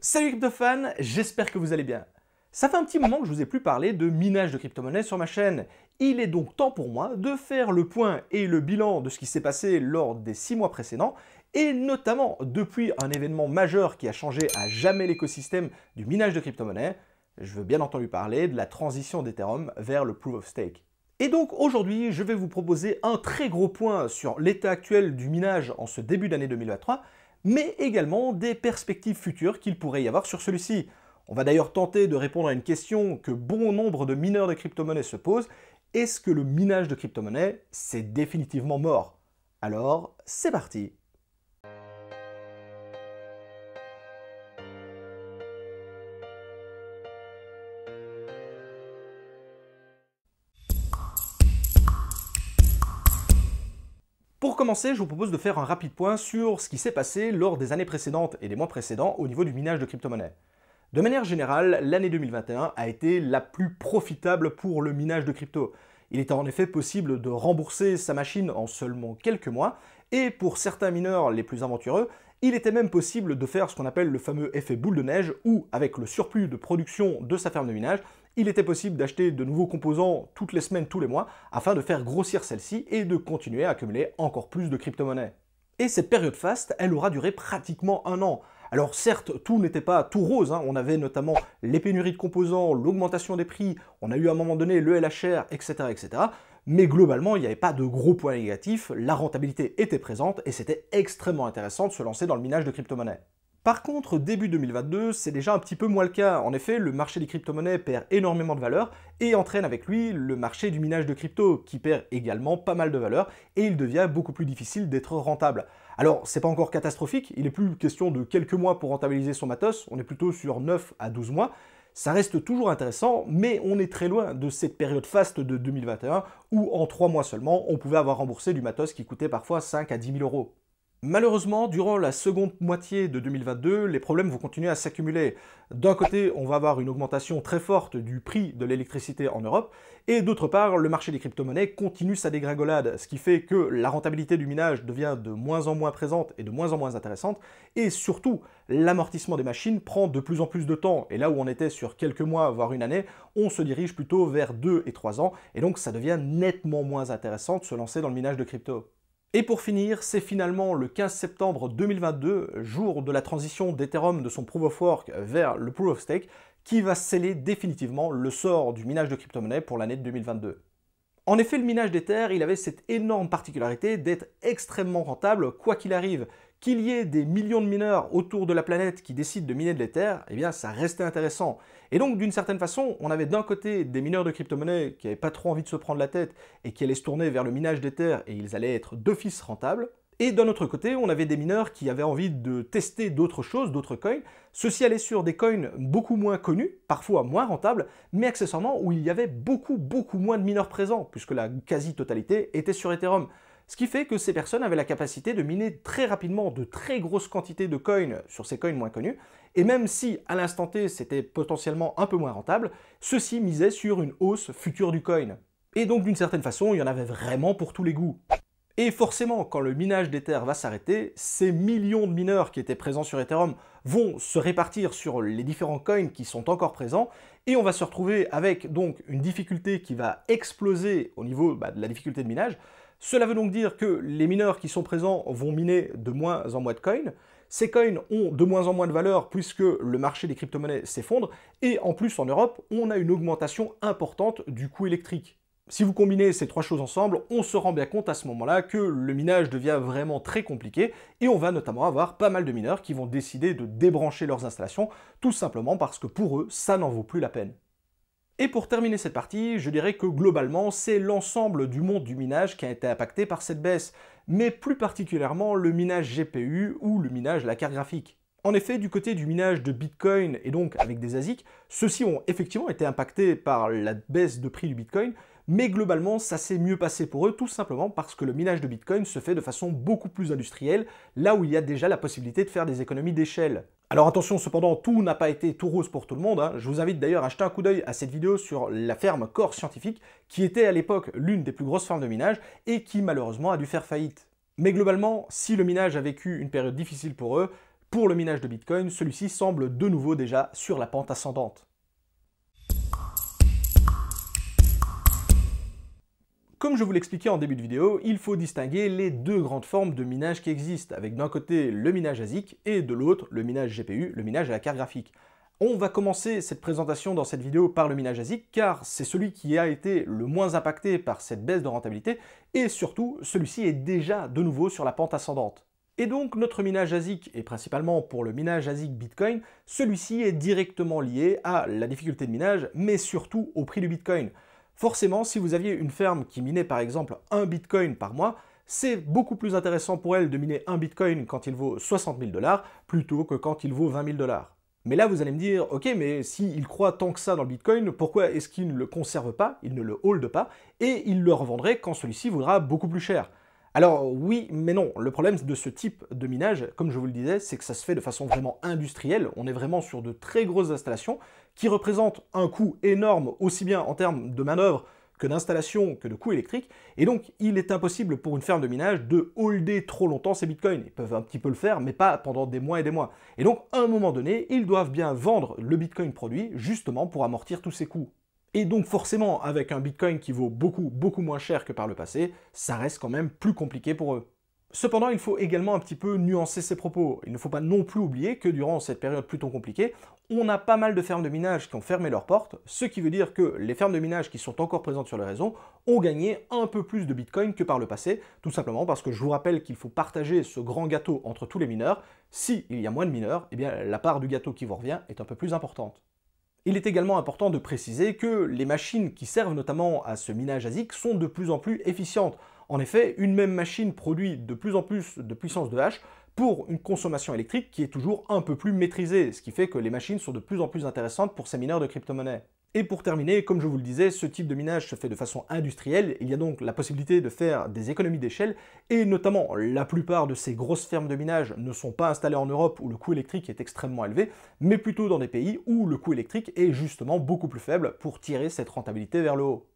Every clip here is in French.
Salut les cryptofans, j'espère que vous allez bien. Ça fait un petit moment que je vous ai plus parlé de minage de crypto-monnaies sur ma chaîne. Il est donc temps pour moi de faire le point et le bilan de ce qui s'est passé lors des 6 mois précédents et notamment depuis un événement majeur qui a changé à jamais l'écosystème du minage de crypto-monnaies. Je veux bien entendu parler de la transition d'Ethereum vers le Proof of Stake. Et donc aujourd'hui, je vais vous proposer un très gros point sur l'état actuel du minage en ce début d'année 2023 mais également des perspectives futures qu'il pourrait y avoir sur celui-ci. On va d'ailleurs tenter de répondre à une question que bon nombre de mineurs de crypto-monnaies se posent. Est-ce que le minage de crypto-monnaies, c'est définitivement mort Alors, c'est parti commencer, je vous propose de faire un rapide point sur ce qui s'est passé lors des années précédentes et des mois précédents au niveau du minage de crypto-monnaies. De manière générale, l'année 2021 a été la plus profitable pour le minage de crypto. Il était en effet possible de rembourser sa machine en seulement quelques mois, et pour certains mineurs les plus aventureux, il était même possible de faire ce qu'on appelle le fameux effet boule de neige, où, avec le surplus de production de sa ferme de minage, il était possible d'acheter de nouveaux composants toutes les semaines, tous les mois, afin de faire grossir celle-ci et de continuer à accumuler encore plus de crypto-monnaies. Et cette période faste, elle aura duré pratiquement un an. Alors certes, tout n'était pas tout rose, hein. on avait notamment les pénuries de composants, l'augmentation des prix, on a eu à un moment donné le LHR, etc. etc. Mais globalement, il n'y avait pas de gros points négatifs, la rentabilité était présente et c'était extrêmement intéressant de se lancer dans le minage de crypto-monnaies. Par contre, début 2022, c'est déjà un petit peu moins le cas. En effet, le marché des crypto-monnaies perd énormément de valeur et entraîne avec lui le marché du minage de crypto, qui perd également pas mal de valeur et il devient beaucoup plus difficile d'être rentable. Alors, c'est pas encore catastrophique, il est plus question de quelques mois pour rentabiliser son matos, on est plutôt sur 9 à 12 mois. Ça reste toujours intéressant, mais on est très loin de cette période faste de 2021 où en 3 mois seulement, on pouvait avoir remboursé du matos qui coûtait parfois 5 à 10 000 euros. Malheureusement, durant la seconde moitié de 2022, les problèmes vont continuer à s'accumuler. D'un côté, on va avoir une augmentation très forte du prix de l'électricité en Europe, et d'autre part, le marché des crypto-monnaies continue sa dégringolade, ce qui fait que la rentabilité du minage devient de moins en moins présente et de moins en moins intéressante, et surtout, l'amortissement des machines prend de plus en plus de temps, et là où on était sur quelques mois, voire une année, on se dirige plutôt vers 2 et 3 ans, et donc ça devient nettement moins intéressant de se lancer dans le minage de crypto. Et pour finir, c'est finalement le 15 septembre 2022, jour de la transition d'Ethereum de son Proof of Work vers le Proof of Stake, qui va sceller définitivement le sort du minage de crypto pour l'année 2022. En effet, le minage d'Ether, il avait cette énorme particularité d'être extrêmement rentable quoi qu'il arrive, qu'il y ait des millions de mineurs autour de la planète qui décident de miner de l'Ether, eh bien ça restait intéressant. Et donc d'une certaine façon, on avait d'un côté des mineurs de crypto-monnaies qui n'avaient pas trop envie de se prendre la tête et qui allaient se tourner vers le minage d'Ether et ils allaient être d'office rentables. Et d'un autre côté, on avait des mineurs qui avaient envie de tester d'autres choses, d'autres coins. ceci allait allaient sur des coins beaucoup moins connus, parfois moins rentables, mais accessoirement où il y avait beaucoup, beaucoup moins de mineurs présents, puisque la quasi-totalité était sur Ethereum. Ce qui fait que ces personnes avaient la capacité de miner très rapidement de très grosses quantités de coins sur ces coins moins connus. Et même si à l'instant T c'était potentiellement un peu moins rentable, ceux-ci misaient sur une hausse future du coin. Et donc d'une certaine façon, il y en avait vraiment pour tous les goûts. Et forcément, quand le minage d'Ether va s'arrêter, ces millions de mineurs qui étaient présents sur Ethereum vont se répartir sur les différents coins qui sont encore présents, et on va se retrouver avec donc une difficulté qui va exploser au niveau bah, de la difficulté de minage, cela veut donc dire que les mineurs qui sont présents vont miner de moins en moins de coins. Ces coins ont de moins en moins de valeur puisque le marché des crypto-monnaies s'effondre. Et en plus, en Europe, on a une augmentation importante du coût électrique. Si vous combinez ces trois choses ensemble, on se rend bien compte à ce moment-là que le minage devient vraiment très compliqué et on va notamment avoir pas mal de mineurs qui vont décider de débrancher leurs installations tout simplement parce que pour eux, ça n'en vaut plus la peine. Et pour terminer cette partie, je dirais que globalement, c'est l'ensemble du monde du minage qui a été impacté par cette baisse, mais plus particulièrement le minage GPU ou le minage la carte graphique. En effet, du côté du minage de Bitcoin et donc avec des ASIC, ceux-ci ont effectivement été impactés par la baisse de prix du Bitcoin, mais globalement, ça s'est mieux passé pour eux tout simplement parce que le minage de Bitcoin se fait de façon beaucoup plus industrielle, là où il y a déjà la possibilité de faire des économies d'échelle. Alors attention, cependant, tout n'a pas été tout rose pour tout le monde. Hein. Je vous invite d'ailleurs à jeter un coup d'œil à cette vidéo sur la ferme Core Scientifique, qui était à l'époque l'une des plus grosses fermes de minage et qui malheureusement a dû faire faillite. Mais globalement, si le minage a vécu une période difficile pour eux, pour le minage de Bitcoin, celui-ci semble de nouveau déjà sur la pente ascendante. Comme je vous l'expliquais en début de vidéo, il faut distinguer les deux grandes formes de minage qui existent, avec d'un côté le minage ASIC et de l'autre le minage GPU, le minage à la carte graphique. On va commencer cette présentation dans cette vidéo par le minage ASIC car c'est celui qui a été le moins impacté par cette baisse de rentabilité et surtout celui-ci est déjà de nouveau sur la pente ascendante. Et donc notre minage ASIC, et principalement pour le minage ASIC Bitcoin, celui-ci est directement lié à la difficulté de minage mais surtout au prix du Bitcoin. Forcément, si vous aviez une ferme qui minait par exemple 1 bitcoin par mois, c'est beaucoup plus intéressant pour elle de miner un bitcoin quand il vaut 60 000 dollars plutôt que quand il vaut 20 000 dollars. Mais là, vous allez me dire, ok, mais s'il croit tant que ça dans le Bitcoin, pourquoi est-ce qu'il ne le conserve pas, il ne le hold pas, et il le revendrait quand celui-ci vaudra beaucoup plus cher Alors oui, mais non, le problème de ce type de minage, comme je vous le disais, c'est que ça se fait de façon vraiment industrielle, on est vraiment sur de très grosses installations, qui représente un coût énorme, aussi bien en termes de manœuvre que d'installation, que de coût électrique. Et donc, il est impossible pour une ferme de minage de holder trop longtemps ces bitcoins. Ils peuvent un petit peu le faire, mais pas pendant des mois et des mois. Et donc, à un moment donné, ils doivent bien vendre le bitcoin produit, justement pour amortir tous ces coûts. Et donc, forcément, avec un bitcoin qui vaut beaucoup, beaucoup moins cher que par le passé, ça reste quand même plus compliqué pour eux. Cependant, il faut également un petit peu nuancer ses propos. Il ne faut pas non plus oublier que durant cette période plutôt compliquée, on a pas mal de fermes de minage qui ont fermé leurs portes, ce qui veut dire que les fermes de minage qui sont encore présentes sur le réseau ont gagné un peu plus de Bitcoin que par le passé, tout simplement parce que je vous rappelle qu'il faut partager ce grand gâteau entre tous les mineurs. S'il y a moins de mineurs, eh bien, la part du gâteau qui vous revient est un peu plus importante. Il est également important de préciser que les machines qui servent notamment à ce minage ASIC sont de plus en plus efficientes. En effet, une même machine produit de plus en plus de puissance de hache pour une consommation électrique qui est toujours un peu plus maîtrisée, ce qui fait que les machines sont de plus en plus intéressantes pour ces mineurs de crypto-monnaies. Et pour terminer, comme je vous le disais, ce type de minage se fait de façon industrielle, il y a donc la possibilité de faire des économies d'échelle, et notamment la plupart de ces grosses fermes de minage ne sont pas installées en Europe où le coût électrique est extrêmement élevé, mais plutôt dans des pays où le coût électrique est justement beaucoup plus faible pour tirer cette rentabilité vers le haut.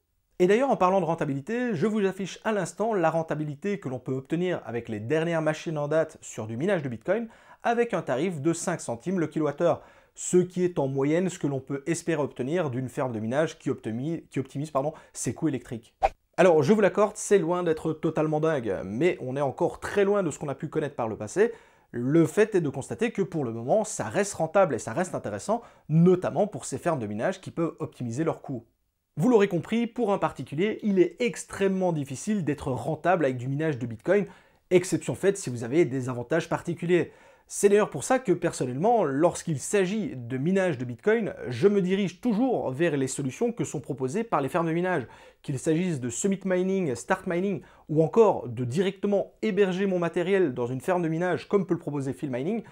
Et d'ailleurs, en parlant de rentabilité, je vous affiche à l'instant la rentabilité que l'on peut obtenir avec les dernières machines en date sur du minage de Bitcoin avec un tarif de 5 centimes le kilowattheure, ce qui est en moyenne ce que l'on peut espérer obtenir d'une ferme de minage qui optimise, ses coûts électriques. Alors, je vous l'accorde, c'est loin d'être totalement dingue, mais on est encore très loin de ce qu'on a pu connaître par le passé. Le fait est de constater que pour le moment, ça reste rentable et ça reste intéressant, notamment pour ces fermes de minage qui peuvent optimiser leurs coûts. Vous l'aurez compris, pour un particulier, il est extrêmement difficile d'être rentable avec du minage de Bitcoin, exception faite si vous avez des avantages particuliers. C'est d'ailleurs pour ça que personnellement, lorsqu'il s'agit de minage de Bitcoin, je me dirige toujours vers les solutions que sont proposées par les fermes de minage. Qu'il s'agisse de Summit Mining, Start Mining ou encore de directement héberger mon matériel dans une ferme de minage comme peut le proposer Field Mining,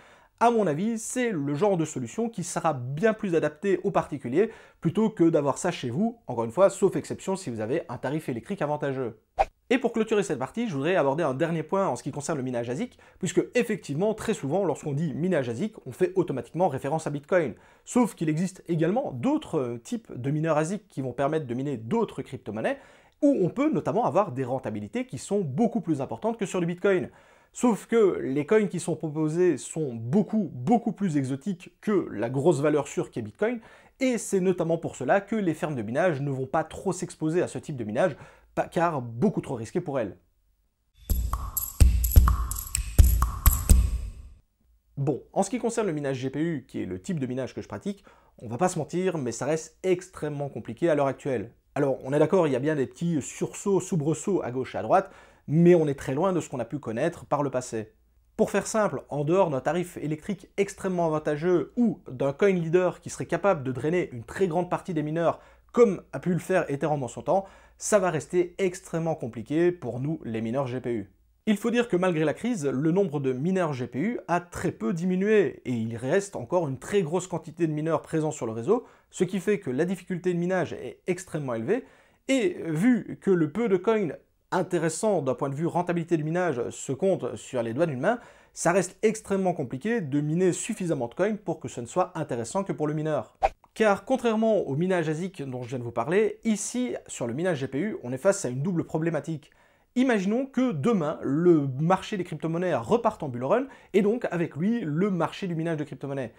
à mon avis, c'est le genre de solution qui sera bien plus adapté aux particuliers plutôt que d'avoir ça chez vous, encore une fois, sauf exception si vous avez un tarif électrique avantageux. Et pour clôturer cette partie, je voudrais aborder un dernier point en ce qui concerne le minage ASIC, puisque effectivement, très souvent, lorsqu'on dit minage ASIC, on fait automatiquement référence à Bitcoin. Sauf qu'il existe également d'autres euh, types de mineurs ASIC qui vont permettre de miner d'autres crypto-monnaies, où on peut notamment avoir des rentabilités qui sont beaucoup plus importantes que sur du Bitcoin. Sauf que les coins qui sont proposés sont beaucoup, beaucoup plus exotiques que la grosse valeur sûre qu'est Bitcoin, et c'est notamment pour cela que les fermes de minage ne vont pas trop s'exposer à ce type de minage, car beaucoup trop risqué pour elles. Bon, en ce qui concerne le minage GPU, qui est le type de minage que je pratique, on va pas se mentir, mais ça reste extrêmement compliqué à l'heure actuelle. Alors, on est d'accord, il y a bien des petits sursauts, soubresauts à gauche et à droite, mais on est très loin de ce qu'on a pu connaître par le passé. Pour faire simple, en dehors d'un tarif électrique extrêmement avantageux ou d'un coin leader qui serait capable de drainer une très grande partie des mineurs comme a pu le faire Ethereum dans son temps, ça va rester extrêmement compliqué pour nous les mineurs GPU. Il faut dire que malgré la crise, le nombre de mineurs GPU a très peu diminué et il reste encore une très grosse quantité de mineurs présents sur le réseau, ce qui fait que la difficulté de minage est extrêmement élevée et vu que le peu de coins intéressant d'un point de vue rentabilité du minage se compte sur les doigts d'une main, ça reste extrêmement compliqué de miner suffisamment de coins pour que ce ne soit intéressant que pour le mineur. Car contrairement au minage ASIC dont je viens de vous parler, ici sur le minage GPU, on est face à une double problématique. Imaginons que demain, le marché des crypto-monnaies reparte en bull run, et donc avec lui, le marché du minage de crypto-monnaies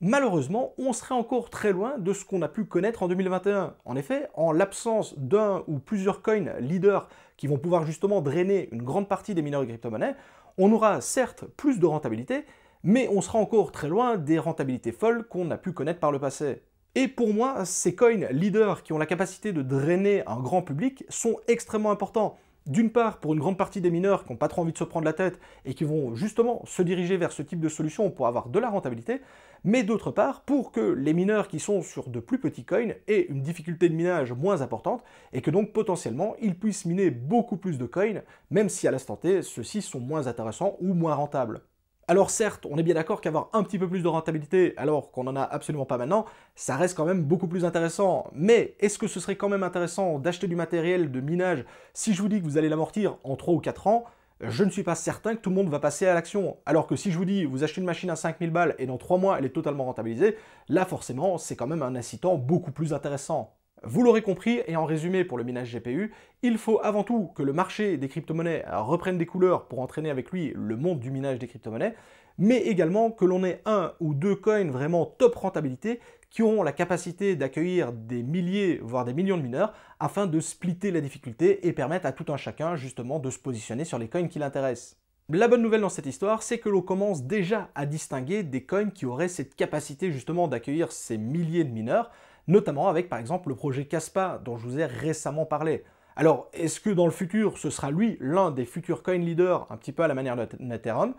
malheureusement, on serait encore très loin de ce qu'on a pu connaître en 2021. En effet, en l'absence d'un ou plusieurs coins leaders qui vont pouvoir justement drainer une grande partie des mineurs de crypto-monnaies, on aura certes plus de rentabilité, mais on sera encore très loin des rentabilités folles qu'on a pu connaître par le passé. Et pour moi, ces coins leaders qui ont la capacité de drainer un grand public sont extrêmement importants d'une part, pour une grande partie des mineurs qui n'ont pas trop envie de se prendre la tête et qui vont justement se diriger vers ce type de solution pour avoir de la rentabilité, mais d'autre part, pour que les mineurs qui sont sur de plus petits coins aient une difficulté de minage moins importante et que donc potentiellement ils puissent miner beaucoup plus de coins, même si à l'instant T, ceux-ci sont moins intéressants ou moins rentables. Alors certes, on est bien d'accord qu'avoir un petit peu plus de rentabilité alors qu'on n'en a absolument pas maintenant, ça reste quand même beaucoup plus intéressant. Mais est-ce que ce serait quand même intéressant d'acheter du matériel de minage si je vous dis que vous allez l'amortir en 3 ou 4 ans je ne suis pas certain que tout le monde va passer à l'action. Alors que si je vous dis, vous achetez une machine à 5000 balles et dans 3 mois, elle est totalement rentabilisée, là forcément, c'est quand même un incitant beaucoup plus intéressant. Vous l'aurez compris, et en résumé pour le minage GPU, il faut avant tout que le marché des crypto-monnaies reprenne des couleurs pour entraîner avec lui le monde du minage des crypto-monnaies, mais également que l'on ait un ou deux coins vraiment top rentabilité qui auront la capacité d'accueillir des milliers, voire des millions de mineurs, afin de splitter la difficulté et permettre à tout un chacun justement de se positionner sur les coins qui l'intéressent. La bonne nouvelle dans cette histoire, c'est que l'on commence déjà à distinguer des coins qui auraient cette capacité justement d'accueillir ces milliers de mineurs, notamment avec par exemple le projet CASPA dont je vous ai récemment parlé. Alors, est-ce que dans le futur, ce sera lui l'un des futurs coin leaders, un petit peu à la manière de Ethereum,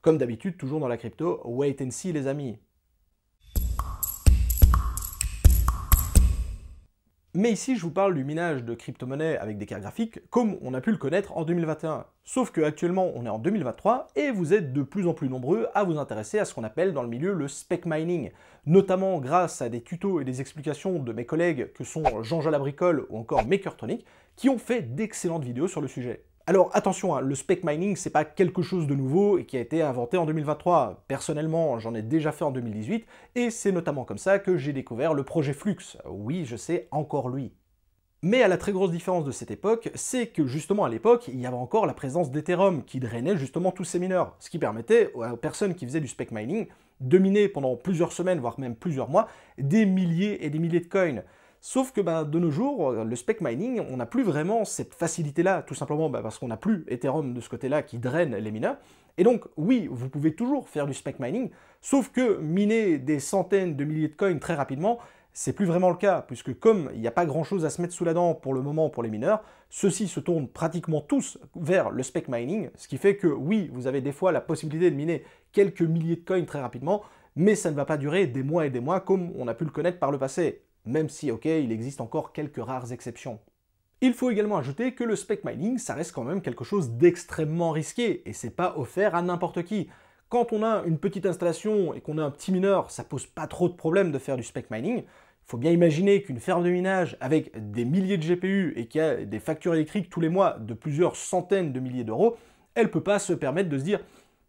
Comme d'habitude, toujours dans la crypto, wait and see les amis. Mais ici, je vous parle du minage de crypto-monnaies avec des cartes graphiques, comme on a pu le connaître en 2021. Sauf que actuellement, on est en 2023 et vous êtes de plus en plus nombreux à vous intéresser à ce qu'on appelle dans le milieu le spec mining, notamment grâce à des tutos et des explications de mes collègues que sont jean Labricole ou encore Tonic qui ont fait d'excellentes vidéos sur le sujet. Alors attention, hein, le spec mining, c'est pas quelque chose de nouveau et qui a été inventé en 2023. Personnellement, j'en ai déjà fait en 2018 et c'est notamment comme ça que j'ai découvert le projet Flux. Oui, je sais, encore lui. Mais à la très grosse différence de cette époque, c'est que justement à l'époque, il y avait encore la présence d'Ethereum qui drainait justement tous ces mineurs, ce qui permettait aux personnes qui faisaient du spec mining de miner pendant plusieurs semaines, voire même plusieurs mois, des milliers et des milliers de coins. Sauf que ben, de nos jours, euh, le spec mining, on n'a plus vraiment cette facilité-là, tout simplement ben, parce qu'on n'a plus Ethereum de ce côté-là qui draine les mineurs. Et donc, oui, vous pouvez toujours faire du spec mining, sauf que miner des centaines de milliers de coins très rapidement, c'est plus vraiment le cas, puisque comme il n'y a pas grand-chose à se mettre sous la dent pour le moment pour les mineurs, ceux-ci se tournent pratiquement tous vers le spec mining, ce qui fait que oui, vous avez des fois la possibilité de miner quelques milliers de coins très rapidement, mais ça ne va pas durer des mois et des mois comme on a pu le connaître par le passé même si, ok, il existe encore quelques rares exceptions. Il faut également ajouter que le spec mining, ça reste quand même quelque chose d'extrêmement risqué, et c'est pas offert à n'importe qui. Quand on a une petite installation et qu'on a un petit mineur, ça pose pas trop de problème de faire du spec mining. Il faut bien imaginer qu'une ferme de minage avec des milliers de GPU et qui a des factures électriques tous les mois de plusieurs centaines de milliers d'euros, elle peut pas se permettre de se dire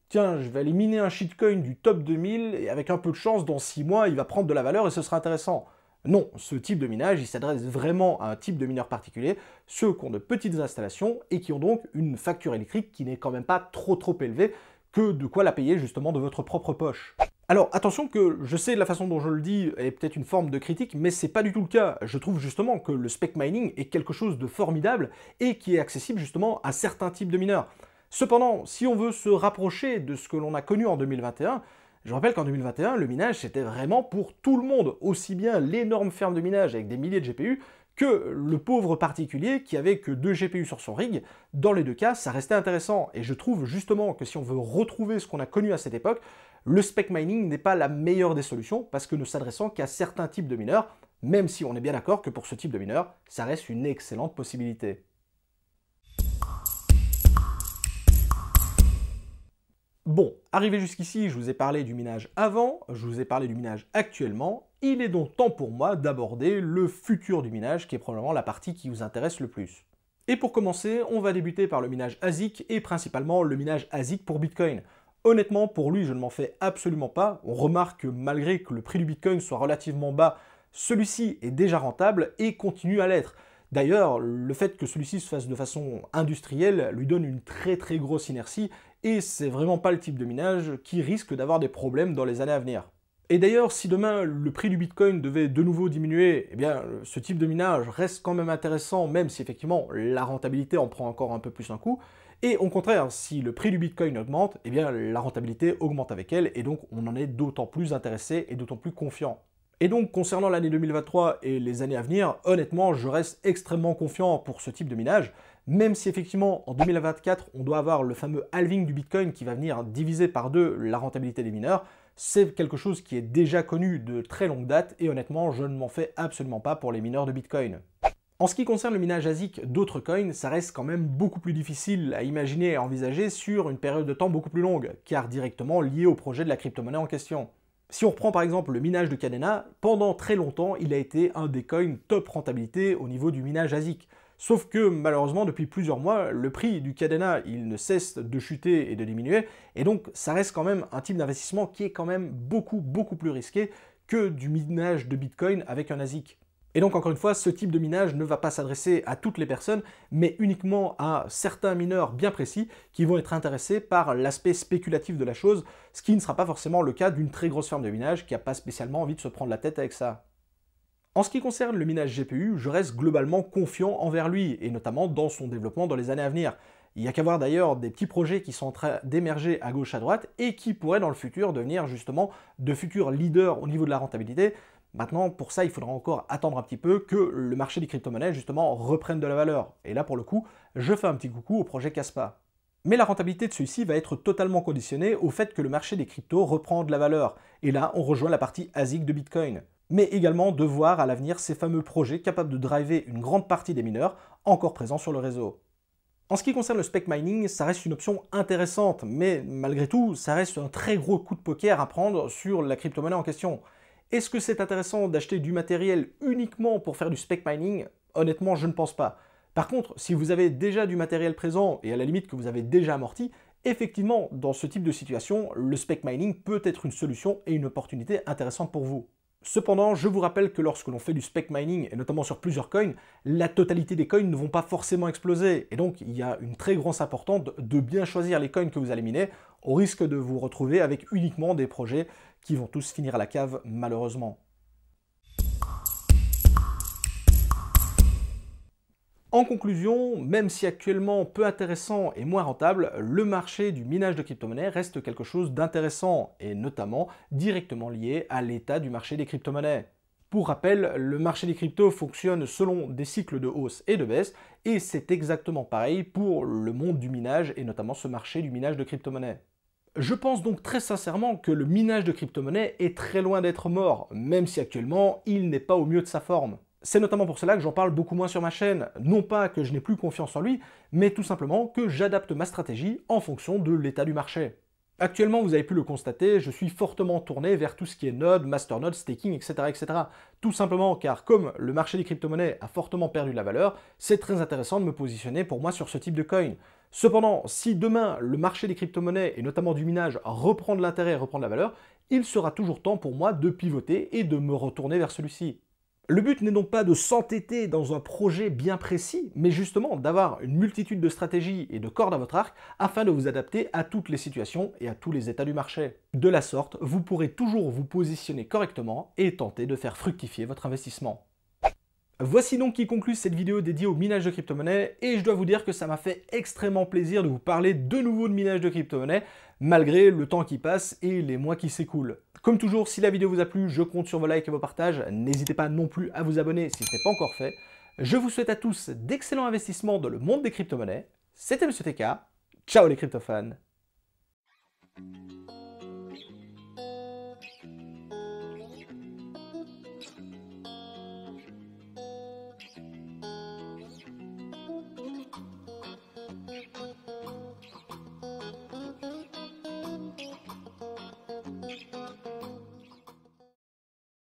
tiens, je vais aller miner un shitcoin du top 2000 et avec un peu de chance, dans 6 mois, il va prendre de la valeur et ce sera intéressant. Non, ce type de minage, il s'adresse vraiment à un type de mineurs particulier, ceux qui ont de petites installations et qui ont donc une facture électrique qui n'est quand même pas trop trop élevée, que de quoi la payer justement de votre propre poche. Alors attention que je sais la façon dont je le dis est peut-être une forme de critique, mais c'est pas du tout le cas. Je trouve justement que le spec mining est quelque chose de formidable et qui est accessible justement à certains types de mineurs. Cependant, si on veut se rapprocher de ce que l'on a connu en 2021, je rappelle qu'en 2021, le minage, c'était vraiment pour tout le monde, aussi bien l'énorme ferme de minage avec des milliers de GPU que le pauvre particulier qui avait que deux GPU sur son rig. Dans les deux cas, ça restait intéressant. Et je trouve justement que si on veut retrouver ce qu'on a connu à cette époque, le spec mining n'est pas la meilleure des solutions parce que ne s'adressant qu'à certains types de mineurs, même si on est bien d'accord que pour ce type de mineurs, ça reste une excellente possibilité. Bon, arrivé jusqu'ici, je vous ai parlé du minage avant, je vous ai parlé du minage actuellement, il est donc temps pour moi d'aborder le futur du minage, qui est probablement la partie qui vous intéresse le plus. Et pour commencer, on va débuter par le minage ASIC, et principalement le minage ASIC pour Bitcoin. Honnêtement, pour lui, je ne m'en fais absolument pas. On remarque que malgré que le prix du Bitcoin soit relativement bas, celui-ci est déjà rentable et continue à l'être. D'ailleurs, le fait que celui-ci se fasse de façon industrielle lui donne une très très grosse inertie et c'est vraiment pas le type de minage qui risque d'avoir des problèmes dans les années à venir. Et d'ailleurs, si demain le prix du Bitcoin devait de nouveau diminuer, eh bien ce type de minage reste quand même intéressant, même si effectivement la rentabilité en prend encore un peu plus un coup. Et au contraire, si le prix du Bitcoin augmente, eh bien la rentabilité augmente avec elle, et donc on en est d'autant plus intéressé et d'autant plus confiant. Et donc concernant l'année 2023 et les années à venir, honnêtement, je reste extrêmement confiant pour ce type de minage, même si effectivement en 2024 on doit avoir le fameux halving du Bitcoin qui va venir diviser par deux la rentabilité des mineurs, c'est quelque chose qui est déjà connu de très longue date et honnêtement je ne m'en fais absolument pas pour les mineurs de Bitcoin. En ce qui concerne le minage ASIC d'autres coins, ça reste quand même beaucoup plus difficile à imaginer et à envisager sur une période de temps beaucoup plus longue, car directement lié au projet de la crypto-monnaie en question. Si on reprend par exemple le minage de Cadena, pendant très longtemps, il a été un des coins top rentabilité au niveau du minage ASIC. Sauf que malheureusement, depuis plusieurs mois, le prix du Cadena, il ne cesse de chuter et de diminuer, et donc ça reste quand même un type d'investissement qui est quand même beaucoup, beaucoup plus risqué que du minage de Bitcoin avec un ASIC. Et donc encore une fois, ce type de minage ne va pas s'adresser à toutes les personnes, mais uniquement à certains mineurs bien précis qui vont être intéressés par l'aspect spéculatif de la chose, ce qui ne sera pas forcément le cas d'une très grosse ferme de minage qui n'a pas spécialement envie de se prendre la tête avec ça. En ce qui concerne le minage GPU, je reste globalement confiant envers lui, et notamment dans son développement dans les années à venir. Il n'y a qu'à voir d'ailleurs des petits projets qui sont en train d'émerger à gauche à droite et qui pourraient dans le futur devenir justement de futurs leaders au niveau de la rentabilité. Maintenant, pour ça, il faudra encore attendre un petit peu que le marché des crypto-monnaies justement reprenne de la valeur. Et là, pour le coup, je fais un petit coucou au projet Caspa. Mais la rentabilité de celui-ci va être totalement conditionnée au fait que le marché des cryptos reprend de la valeur. Et là, on rejoint la partie ASIC de Bitcoin mais également de voir à l'avenir ces fameux projets capables de driver une grande partie des mineurs encore présents sur le réseau. En ce qui concerne le spec mining, ça reste une option intéressante, mais malgré tout, ça reste un très gros coup de poker à prendre sur la crypto-monnaie en question. Est-ce que c'est intéressant d'acheter du matériel uniquement pour faire du spec mining Honnêtement, je ne pense pas. Par contre, si vous avez déjà du matériel présent et à la limite que vous avez déjà amorti, effectivement, dans ce type de situation, le spec mining peut être une solution et une opportunité intéressante pour vous. Cependant, je vous rappelle que lorsque l'on fait du spec mining, et notamment sur plusieurs coins, la totalité des coins ne vont pas forcément exploser. Et donc, il y a une très grosse importance de bien choisir les coins que vous allez miner, au risque de vous retrouver avec uniquement des projets qui vont tous finir à la cave, malheureusement. En conclusion, même si actuellement peu intéressant et moins rentable, le marché du minage de crypto-monnaies reste quelque chose d'intéressant et notamment directement lié à l'état du marché des crypto-monnaies. Pour rappel, le marché des cryptos fonctionne selon des cycles de hausse et de baisse, et c'est exactement pareil pour le monde du minage et notamment ce marché du minage de crypto-monnaies. Je pense donc très sincèrement que le minage de crypto-monnaies est très loin d'être mort, même si actuellement il n'est pas au mieux de sa forme. C'est notamment pour cela que j'en parle beaucoup moins sur ma chaîne. Non pas que je n'ai plus confiance en lui, mais tout simplement que j'adapte ma stratégie en fonction de l'état du marché. Actuellement, vous avez pu le constater, je suis fortement tourné vers tout ce qui est node, masternode, staking, etc., etc. Tout simplement car comme le marché des crypto-monnaies a fortement perdu de la valeur, c'est très intéressant de me positionner pour moi sur ce type de coin. Cependant, si demain le marché des crypto-monnaies et notamment du minage reprend de l'intérêt et reprend de la valeur, il sera toujours temps pour moi de pivoter et de me retourner vers celui-ci. Le but n'est donc pas de s'entêter dans un projet bien précis, mais justement d'avoir une multitude de stratégies et de cordes à votre arc afin de vous adapter à toutes les situations et à tous les états du marché. De la sorte, vous pourrez toujours vous positionner correctement et tenter de faire fructifier votre investissement. Voici donc qui conclut cette vidéo dédiée au minage de crypto-monnaies et je dois vous dire que ça m'a fait extrêmement plaisir de vous parler de nouveau de minage de crypto-monnaies malgré le temps qui passe et les mois qui s'écoulent. Comme toujours, si la vidéo vous a plu, je compte sur vos likes et vos partages. N'hésitez pas non plus à vous abonner si ce n'est pas encore fait. Je vous souhaite à tous d'excellents investissements dans le monde des crypto-monnaies. C'était TK, Ciao les crypto-fans